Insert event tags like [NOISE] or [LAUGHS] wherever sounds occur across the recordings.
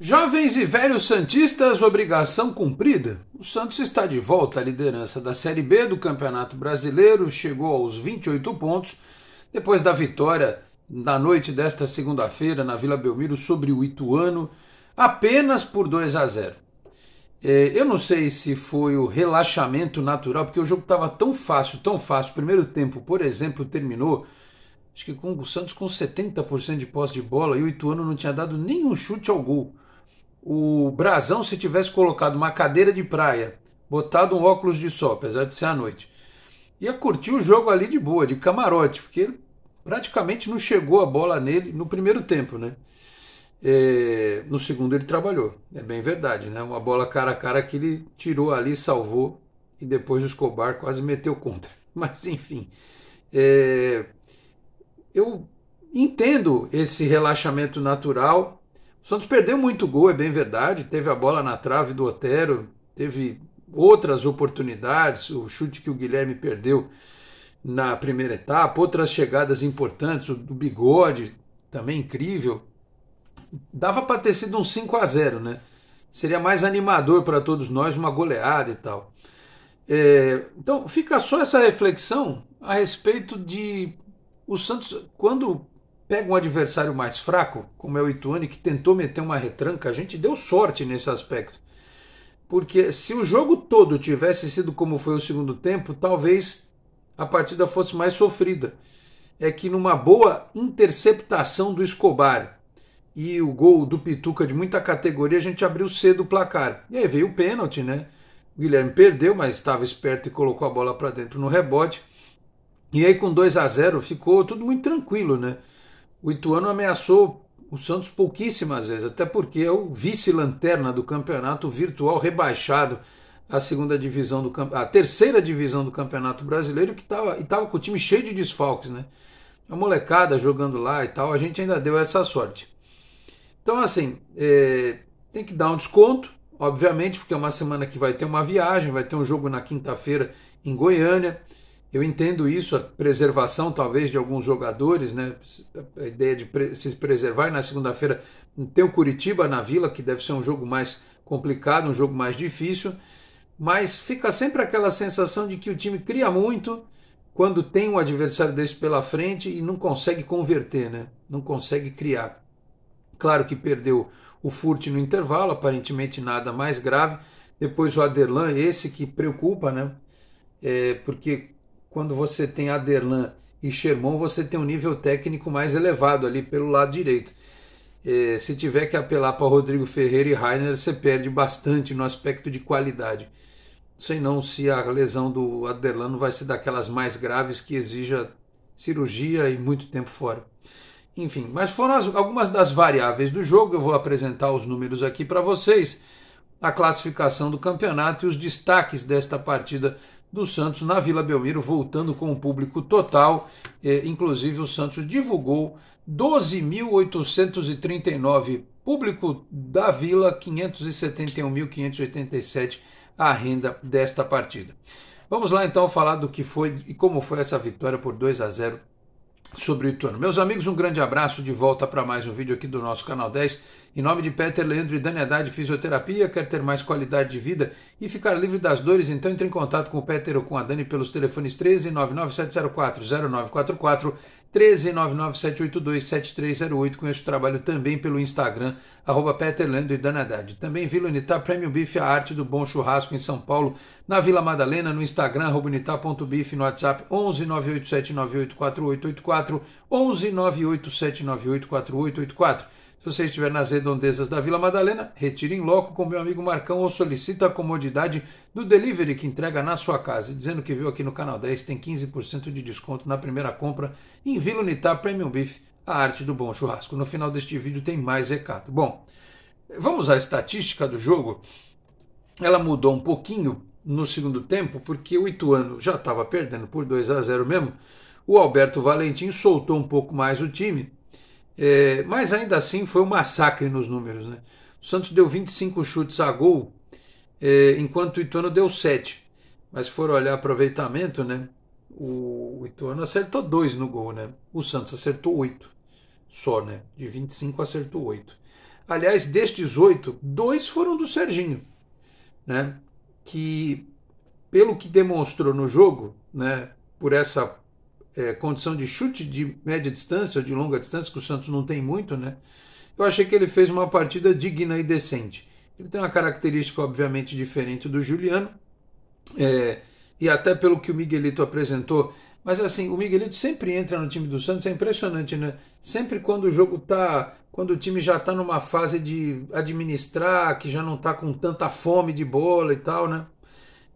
Jovens e velhos Santistas, obrigação cumprida. O Santos está de volta à liderança da Série B do Campeonato Brasileiro, chegou aos 28 pontos depois da vitória na noite desta segunda-feira na Vila Belmiro sobre o Ituano, apenas por 2 a 0. É, eu não sei se foi o relaxamento natural, porque o jogo estava tão fácil, tão fácil. O primeiro tempo, por exemplo, terminou acho que com o Santos com 70% de posse de bola e o Ituano não tinha dado nenhum chute ao gol o brasão se tivesse colocado uma cadeira de praia, botado um óculos de sol, apesar de ser à noite. Ia curtir o jogo ali de boa, de camarote, porque praticamente não chegou a bola nele no primeiro tempo, né? É, no segundo ele trabalhou, é bem verdade, né? Uma bola cara a cara que ele tirou ali, salvou e depois o Escobar quase meteu contra. [LAUGHS] Mas enfim, é, eu entendo esse relaxamento natural Santos perdeu muito gol, é bem verdade. Teve a bola na trave do Otero, teve outras oportunidades, o chute que o Guilherme perdeu na primeira etapa, outras chegadas importantes, o do Bigode, também incrível. Dava para ter sido um 5 a 0 né? Seria mais animador para todos nós, uma goleada e tal. É, então fica só essa reflexão a respeito de o Santos, quando pega um adversário mais fraco, como é o Ituani que tentou meter uma retranca, a gente deu sorte nesse aspecto. Porque se o jogo todo tivesse sido como foi o segundo tempo, talvez a partida fosse mais sofrida. É que numa boa interceptação do Escobar e o gol do Pituca de muita categoria, a gente abriu cedo o placar. E aí veio o pênalti, né? O Guilherme perdeu, mas estava esperto e colocou a bola para dentro no rebote. E aí com 2 a 0 ficou tudo muito tranquilo, né? O Ituano ameaçou o Santos pouquíssimas vezes, até porque é o vice-lanterna do campeonato virtual rebaixado à segunda divisão do a terceira divisão do Campeonato Brasileiro, que estava e tava com o time cheio de desfalques, né? A molecada jogando lá e tal, a gente ainda deu essa sorte. Então, assim, é, tem que dar um desconto, obviamente, porque é uma semana que vai ter uma viagem, vai ter um jogo na quinta-feira em Goiânia. Eu entendo isso, a preservação talvez de alguns jogadores, né? A ideia de se preservar e na segunda-feira tem o Curitiba na Vila, que deve ser um jogo mais complicado, um jogo mais difícil, mas fica sempre aquela sensação de que o time cria muito quando tem um adversário desse pela frente e não consegue converter, né? Não consegue criar. Claro que perdeu o Furt no intervalo, aparentemente nada mais grave. Depois o Aderlan, esse que preocupa, né? É, porque quando você tem Aderlan e Sherman, você tem um nível técnico mais elevado ali pelo lado direito. É, se tiver que apelar para Rodrigo Ferreira e Rainer, você perde bastante no aspecto de qualidade. Sei não se a lesão do não vai ser daquelas mais graves que exija cirurgia e muito tempo fora. Enfim, mas foram as, algumas das variáveis do jogo. Eu vou apresentar os números aqui para vocês a classificação do campeonato e os destaques desta partida do Santos na Vila Belmiro, voltando com o público total. É, inclusive, o Santos divulgou 12.839 público da Vila, 571.587 a renda desta partida. Vamos lá então falar do que foi e como foi essa vitória por 2 a 0 sobre o Ituano. Meus amigos, um grande abraço de volta para mais um vídeo aqui do nosso canal 10 em nome de Peter, Leandro e Dani Haddad Fisioterapia, quer ter mais qualidade de vida e ficar livre das dores, então entre em contato com o Peter ou com a Dani pelos telefones 13 99704 0944, 13 99782 7308. Conheço o trabalho também pelo Instagram, arroba Peter, Leandro e Dani Haddad. Também Vila Unitá Premium Bife, a arte do bom churrasco em São Paulo, na Vila Madalena, no Instagram, arroba no WhatsApp 11 987 984884, 11 987 984884. Se você estiver nas redondezas da Vila Madalena, retire em loco com meu amigo Marcão ou solicita a comodidade do delivery que entrega na sua casa. E dizendo que viu aqui no Canal 10, tem 15% de desconto na primeira compra em Vila Unitar Premium Beef, a arte do bom churrasco. No final deste vídeo tem mais recado. Bom, vamos à estatística do jogo. Ela mudou um pouquinho no segundo tempo, porque o Ituano já estava perdendo por 2 a 0 mesmo. O Alberto Valentim soltou um pouco mais o time é, mas ainda assim foi um massacre nos números. Né? O Santos deu 25 chutes a gol, é, enquanto o Ituano deu 7. Mas se for olhar aproveitamento, né? O, o Ituano acertou 2 no gol, né? O Santos acertou 8 só, né? De 25 acertou 8. Aliás, destes 8, 2 foram do Serginho, né? Que pelo que demonstrou no jogo, né, por essa é, condição de chute de média distância, de longa distância, que o Santos não tem muito, né? Eu achei que ele fez uma partida digna e decente. Ele tem uma característica, obviamente, diferente do Juliano, é, e até pelo que o Miguelito apresentou. Mas assim, o Miguelito sempre entra no time do Santos, é impressionante, né? Sempre quando o jogo tá. Quando o time já tá numa fase de administrar, que já não tá com tanta fome de bola e tal, né?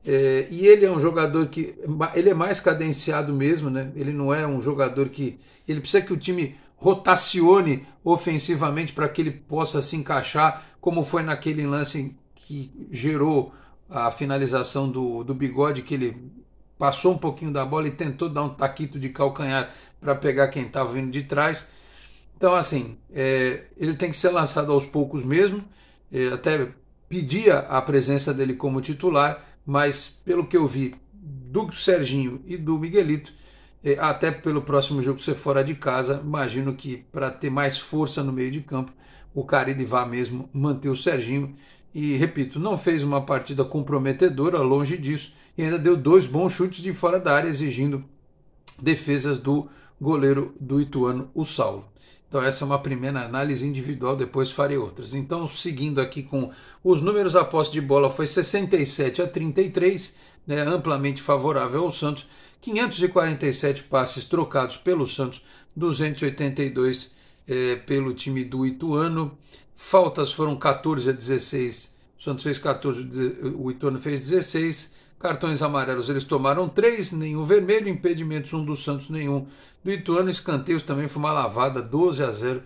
É, e ele é um jogador que ele é mais cadenciado mesmo, né? Ele não é um jogador que ele precisa que o time rotacione ofensivamente para que ele possa se encaixar, como foi naquele lance que gerou a finalização do, do bigode, que ele passou um pouquinho da bola e tentou dar um taquito de calcanhar para pegar quem estava vindo de trás. Então, assim, é, ele tem que ser lançado aos poucos mesmo. É, até pedia a presença dele como titular mas pelo que eu vi do Serginho e do Miguelito, é, até pelo próximo jogo ser fora de casa, imagino que para ter mais força no meio de campo, o Carille vá mesmo manter o Serginho. E repito, não fez uma partida comprometedora, longe disso, e ainda deu dois bons chutes de fora da área, exigindo defesas do goleiro do Ituano, o Saulo. Então, essa é uma primeira análise individual, depois farei outras. Então, seguindo aqui com os números, a posse de bola foi 67 a 33, né, amplamente favorável ao Santos. 547 passes trocados pelo Santos, 282 é, pelo time do Ituano. Faltas foram 14 a 16, o Santos fez 14, o Ituano fez 16. Cartões amarelos eles tomaram três, nenhum vermelho, impedimentos um do Santos, nenhum do Ituano. Escanteios também foi uma lavada 12 a 0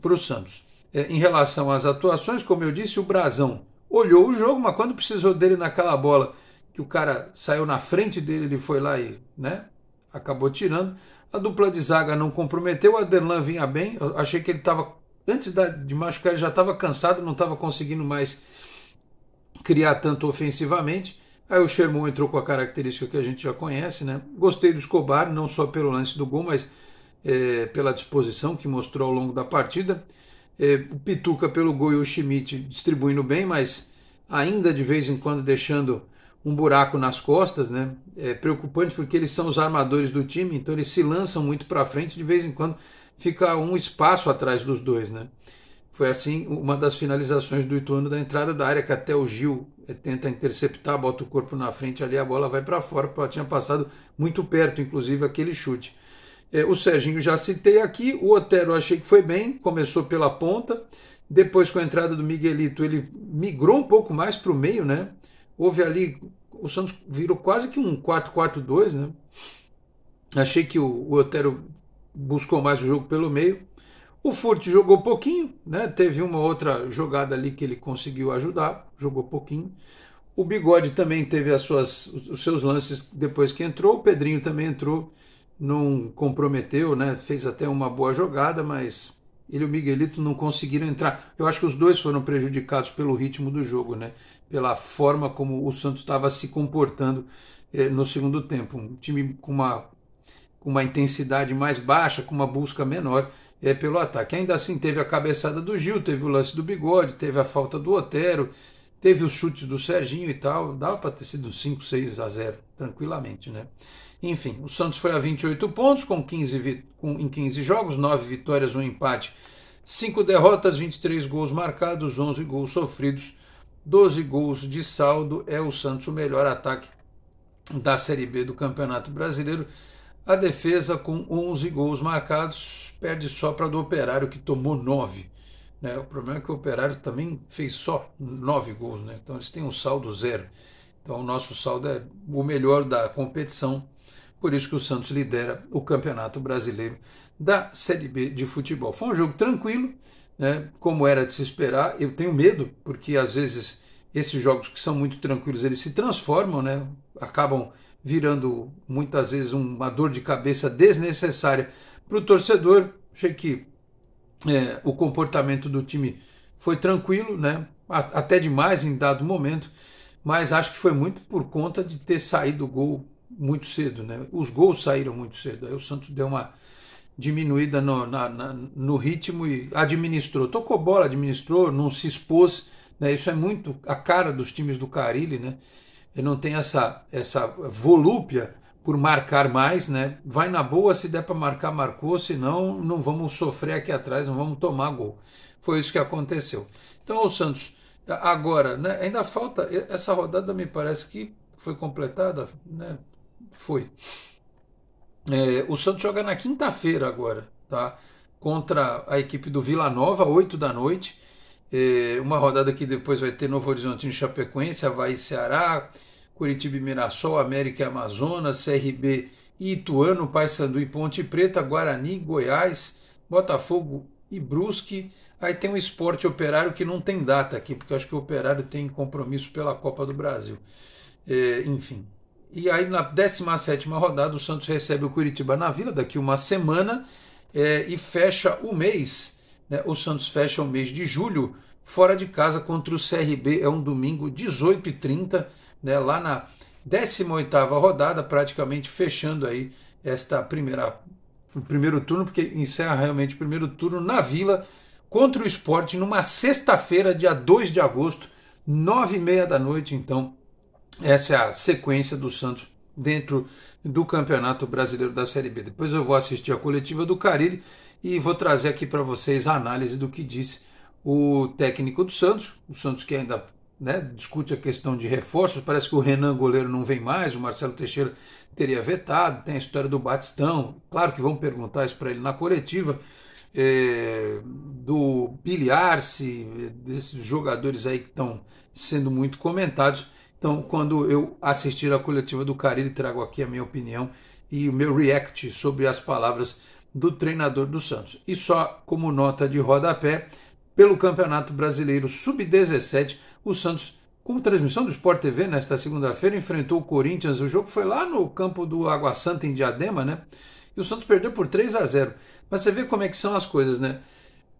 para o Santos. É, em relação às atuações, como eu disse, o Brasão olhou o jogo, mas quando precisou dele naquela bola que o cara saiu na frente dele, ele foi lá e né, acabou tirando. A dupla de zaga não comprometeu, o Derlan vinha bem. Eu achei que ele estava, antes de machucar, ele já estava cansado, não estava conseguindo mais criar tanto ofensivamente. Aí o Sherman entrou com a característica que a gente já conhece, né? Gostei do Escobar, não só pelo lance do gol, mas é, pela disposição que mostrou ao longo da partida. É, o Pituca pelo gol e o Schmidt distribuindo bem, mas ainda de vez em quando deixando um buraco nas costas, né? É preocupante porque eles são os armadores do time, então eles se lançam muito para frente, de vez em quando fica um espaço atrás dos dois, né? Foi assim uma das finalizações do Ituano da entrada da área, que até o Gil eh, tenta interceptar, bota o corpo na frente ali, a bola vai para fora, porque ela tinha passado muito perto, inclusive aquele chute. É, o Serginho já citei aqui, o Otero achei que foi bem, começou pela ponta, depois com a entrada do Miguelito ele migrou um pouco mais para o meio, né? Houve ali, o Santos virou quase que um 4-4-2, né? Achei que o, o Otero buscou mais o jogo pelo meio. O Furt jogou pouquinho, né? Teve uma outra jogada ali que ele conseguiu ajudar, jogou pouquinho. O Bigode também teve as suas, os seus lances depois que entrou. O Pedrinho também entrou, não comprometeu, né? Fez até uma boa jogada, mas ele e o Miguelito não conseguiram entrar. Eu acho que os dois foram prejudicados pelo ritmo do jogo, né? Pela forma como o Santos estava se comportando eh, no segundo tempo. Um time com uma, com uma intensidade mais baixa, com uma busca menor é, pelo ataque. Ainda assim, teve a cabeçada do Gil, teve o lance do bigode, teve a falta do Otero, teve os chutes do Serginho e tal. Dava para ter sido 5, 6 a 0, tranquilamente, né? Enfim, o Santos foi a 28 pontos com 15, com, em 15 jogos, 9 vitórias, 1 empate, 5 derrotas, 23 gols marcados, 11 gols sofridos, 12 gols de saldo. É o Santos o melhor ataque da Série B do Campeonato Brasileiro. A defesa, com 11 gols marcados, perde só para do Operário, que tomou 9. Né? O problema é que o Operário também fez só 9 gols, né? então eles têm um saldo zero. Então o nosso saldo é o melhor da competição, por isso que o Santos lidera o Campeonato Brasileiro da Série B de futebol. Foi um jogo tranquilo, né? como era de se esperar. Eu tenho medo, porque às vezes esses jogos que são muito tranquilos, eles se transformam, né? acabam virando muitas vezes uma dor de cabeça desnecessária para o torcedor. Achei que é, o comportamento do time foi tranquilo, né? até demais em dado momento, mas acho que foi muito por conta de ter saído o gol muito cedo. Né? Os gols saíram muito cedo, aí o Santos deu uma diminuída no, na, na, no ritmo e administrou. Tocou bola, administrou, não se expôs. Né? Isso é muito a cara dos times do Carilli, né? e não tem essa, essa volúpia por marcar mais, né? Vai na boa, se der para marcar, marcou, senão não vamos sofrer aqui atrás, não vamos tomar gol. Foi isso que aconteceu. Então, o Santos, agora, né, ainda falta, essa rodada me parece que foi completada, né? Foi. É, o Santos joga na quinta-feira agora, tá? Contra a equipe do Vila Nova, 8 da noite. É, uma rodada que depois vai ter Novo Horizontino Chapecoense, Havaí Ceará, Curitiba e Mirassol, América e Amazonas, CRB e Ituano, Paysandu e Ponte Preta, Guarani, Goiás, Botafogo e Brusque. Aí tem um esporte operário que não tem data aqui, porque acho que o operário tem compromisso pela Copa do Brasil. É, enfim. E aí na 17 rodada o Santos recebe o Curitiba na Vila daqui uma semana é, e fecha o mês né? O Santos fecha o mês de julho fora de casa contra o CRB. É um domingo, 18h30, né? lá na 18ª rodada, praticamente fechando aí esta primeira o primeiro turno, porque encerra realmente o primeiro turno na Vila contra o esporte numa sexta-feira, dia 2 de agosto, nove e meia da noite. Então, essa é a sequência do Santos dentro do Campeonato Brasileiro da Série B. Depois eu vou assistir a coletiva do Carille e vou trazer aqui para vocês a análise do que disse o técnico do Santos, o Santos que ainda né, discute a questão de reforços, parece que o Renan goleiro não vem mais, o Marcelo Teixeira teria vetado, tem a história do Batistão, claro que vão perguntar isso para ele na coletiva, é, do Biliarce, desses jogadores aí que estão sendo muito comentados. Então, quando eu assistir a coletiva do Carille, trago aqui a minha opinião e o meu react sobre as palavras do treinador do Santos. E só como nota de rodapé, pelo Campeonato Brasileiro Sub-17, o Santos, com transmissão do Sport TV nesta segunda-feira, enfrentou o Corinthians. O jogo foi lá no campo do Água Santa, em Diadema, né? E o Santos perdeu por 3 a 0. Mas você vê como é que são as coisas, né?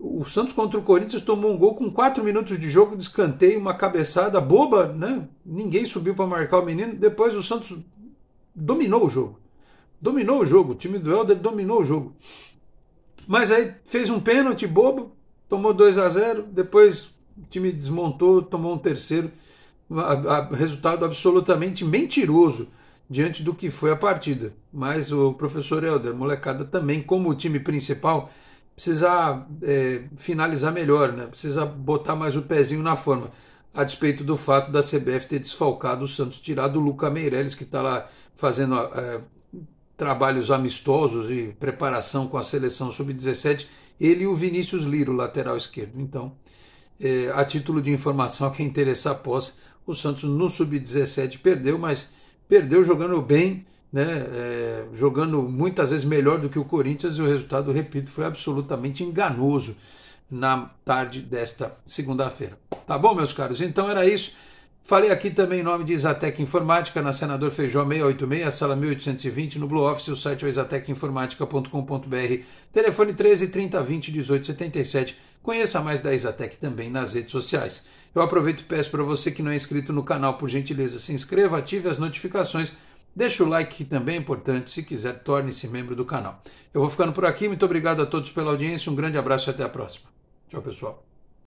O Santos contra o Corinthians tomou um gol com 4 minutos de jogo, de escanteio, uma cabeçada boba, né? Ninguém subiu para marcar o menino. Depois o Santos dominou o jogo. Dominou o jogo, o time do Helder dominou o jogo. Mas aí fez um pênalti bobo, tomou 2 a 0 depois o time desmontou, tomou um terceiro. A, a, resultado absolutamente mentiroso diante do que foi a partida. Mas o professor Helder, molecada também, como o time principal, precisa é, finalizar melhor, né? precisa botar mais o pezinho na forma. A despeito do fato da CBF ter desfalcado o Santos, tirado o Luca Meirelles, que está lá fazendo a, é, trabalhos amistosos e preparação com a seleção sub-17, ele e o Vinícius Liro, lateral esquerdo. Então, é, a título de informação, quem interessar após o Santos no sub-17 perdeu, mas perdeu jogando bem, né, é, jogando muitas vezes melhor do que o Corinthians e o resultado, repito, foi absolutamente enganoso na tarde desta segunda-feira. Tá bom, meus caros? Então era isso. Falei aqui também em nome de Isatec Informática, na Senador Feijó 686, sala 1820, no Blue Office, o site é isatecinformatica.com.br, telefone 13 30 20 18 77. Conheça mais da Isatec também nas redes sociais. Eu aproveito e peço para você que não é inscrito no canal, por gentileza, se inscreva, ative as notificações, deixe o like que também é importante, se quiser, torne-se membro do canal. Eu vou ficando por aqui, muito obrigado a todos pela audiência, um grande abraço e até a próxima. Tchau, pessoal.